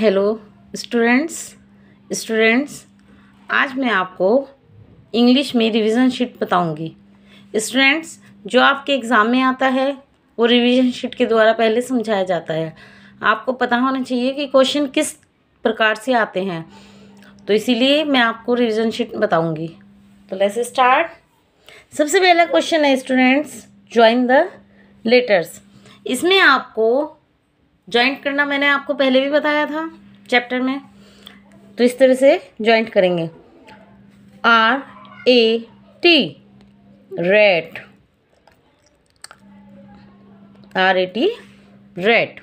hello students students आज मैं आपको इंग्लिश में रिवीजन शीट बताऊंगी स्टूडेंट्स जो आपके एग्ज़ाम में आता है वो रिवीजन शीट के द्वारा पहले समझाया जाता है आपको पता होना चाहिए कि क्वेश्चन किस प्रकार से आते हैं तो इसीलिए मैं आपको रिवीजन शीट बताऊंगी तो लेट्स स्टार्ट सबसे पहला क्वेश्चन है स्टूडेंट्स ज्वाइन द लेटर्स इसमें आपको ज्वाइंट करना मैंने आपको पहले भी बताया था चैप्टर में तो इस तरह से ज्वाइंट करेंगे R A T rat R A T rat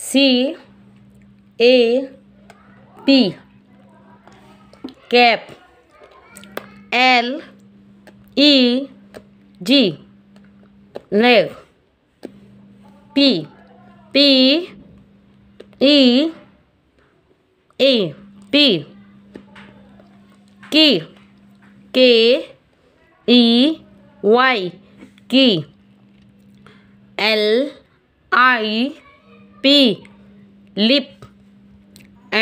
C A P cap L E G leg P P E A P key K E Y key L I P lip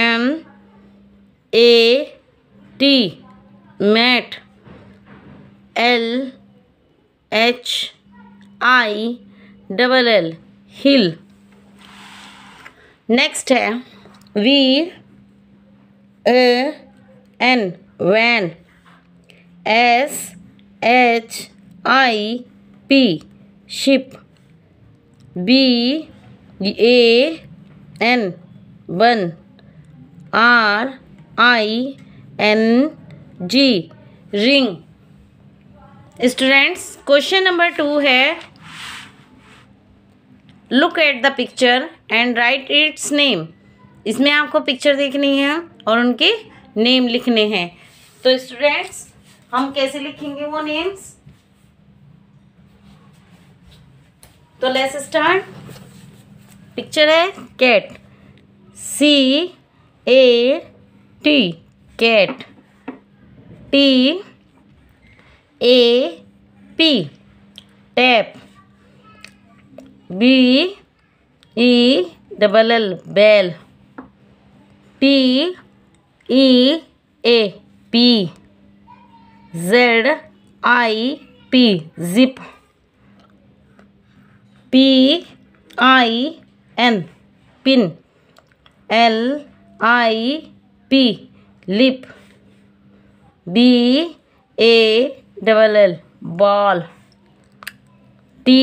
M A T mat L H I double L hill next है V A N van S H I P ship B A N van R I N G ring students question number two है look at the picture and write its name इसमें आपको picture देखनी है और उनके name लिखने हैं तो स्टूडेंट्स हम कैसे लिखेंगे वो नेम्स तो लेट्स स्टार्ट पिक्चर है cat C A T cat T A P tap B E double L bell P E A P Z I P zip P I N pin L I P lip B A double L ball T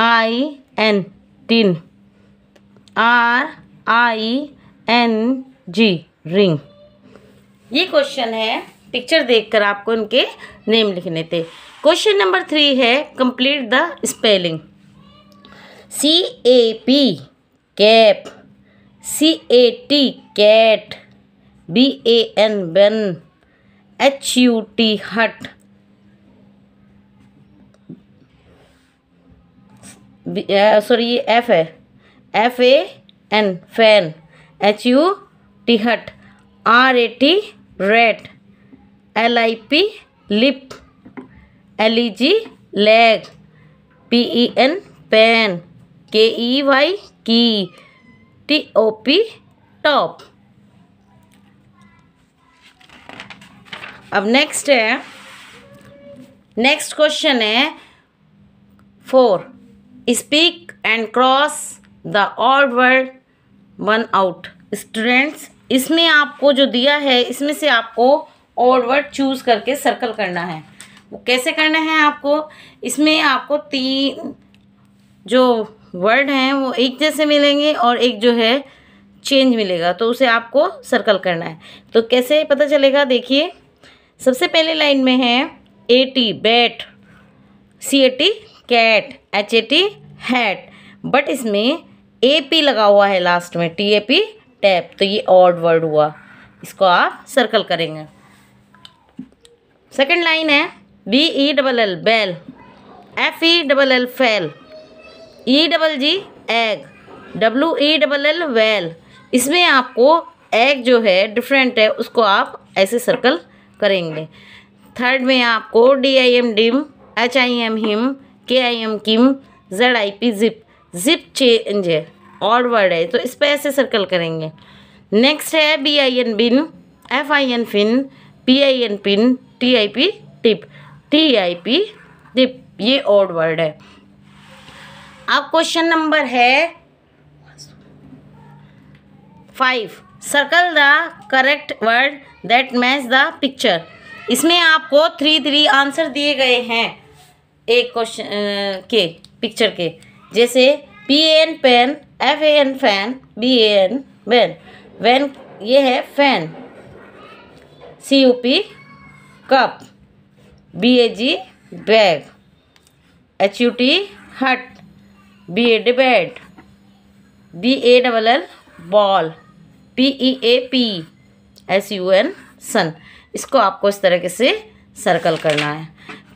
I N tin R I N G ring ये question है picture देखकर आपको इनके name लिखने थे question number three है complete the spelling C A P cap C A T cat B A N ben H U T hut sorry ये F है F A N fan H U T hut R A T rat L I P lip L E G leg P E N pen K E Y key T O P top अब next है next question है four speak and cross the all world one out students इसमें आपको जो दिया है इसमें से आपको ऑल वर्ड चूज़ करके सर्कल करना है वो कैसे करना है आपको इसमें आपको तीन जो वर्ड हैं वो एक जैसे मिलेंगे और एक जो है चेंज मिलेगा तो उसे आपको सर्कल करना है तो कैसे पता चलेगा देखिए सबसे पहले लाइन में है A T bat C A T cat H A T hat but इसमें ए पी लगा हुआ है लास्ट में टी ए पी टैप तो ये ऑड वर्ड हुआ इसको आप सर्कल करेंगे सेकेंड लाइन है B E double L bell F E double L fell E double G egg W E double L well इसमें आपको एग जो है डिफरेंट है उसको आप ऐसे सर्कल करेंगे थर्ड में आपको D I M dim H I M him K I M Kim Z I P zip zip change है और वर्ड है तो इस पर ऐसे सर्कल करेंगे नेक्स्ट है B I N bin F I N fin P I N pin T I P tip T I P tip ये ऑड वर्ड है अब क्वेश्चन नंबर है five circle the correct word that match the picture इसमें आपको three three answer दिए गए हैं एक क्वेश्चन के पिक्चर के जैसे P N pen F A N fan B A N van van ये है fan C U P cup B A G bag H U T hut B A D bat B A double L ball P E A P S U N sun इसको आपको इस तरीके से सर्कल करना है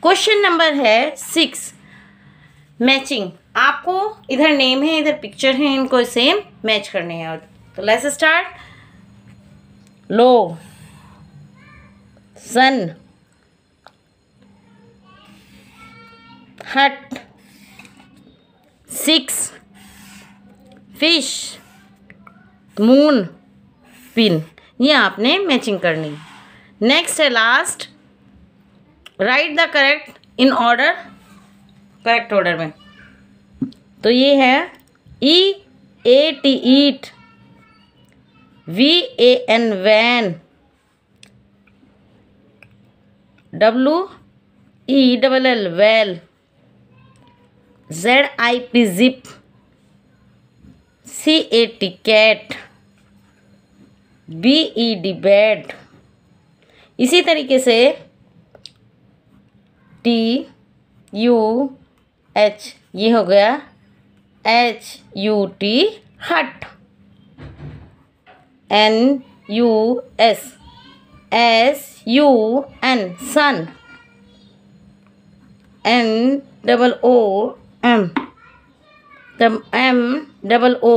क्वेश्चन नंबर है six matching आपको इधर नेम है इधर पिक्चर है इनको सेम मैच करने हैं तो लेट्स स्टार्ट लो सन हट सिक्स फिश मून पिन ये आपने मैचिंग करनी नेक्स्ट है last write the correct in order correct order में तो ये है E A T eat V A N van W E double L well Z I P zip C A T cat B E D bed इसी तरीके से T U H ये हो गया H U T hut N U S S U N sun N double O M तब M double O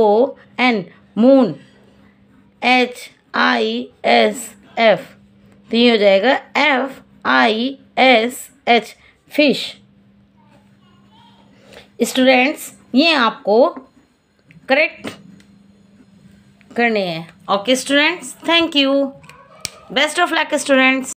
N moon H I S F तो ये हो जाएगा F I S H fish students ये आपको करेक्ट करने हैं okay students thank you best of luck students